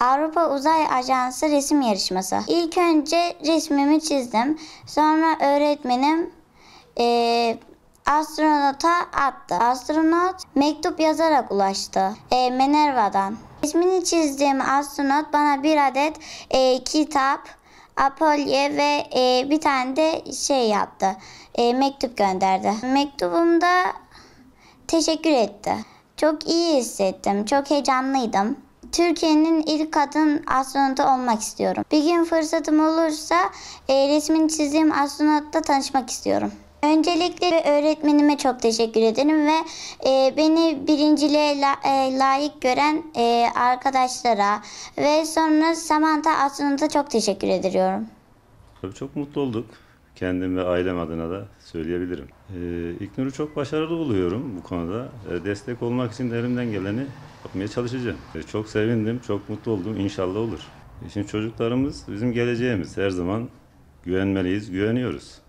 Avrupa Uzay Ajansı resim yarışması. İlk önce resmimi çizdim. Sonra öğretmenim e, astronota attı. Astronot mektup yazarak ulaştı e, Minerva'dan. Resmini çizdiğim astronot bana bir adet e, kitap, apolye ve e, bir tane de şey yaptı. E, mektup gönderdi. Mektubumda teşekkür etti. Çok iyi hissettim. Çok heyecanlıydım. Türkiye'nin ilk kadın astronotu olmak istiyorum. Bir gün fırsatım olursa e, resmini çizdiğim astronotla tanışmak istiyorum. Öncelikle öğretmenime çok teşekkür ederim ve e, beni birinciliğe la, e, layık gören e, arkadaşlara ve sonra Samantha Aslan'a çok teşekkür ediyorum. Tabii çok mutlu olduk. Kendim ve ailem adına da söyleyebilirim. E, İknur'u çok başarılı buluyorum bu konuda. E, destek olmak için de elimden geleni yapmaya çalışacağım. Çok sevindim, çok mutlu oldum. İnşallah olur. E şimdi çocuklarımız bizim geleceğimiz. Her zaman güvenmeliyiz, güveniyoruz.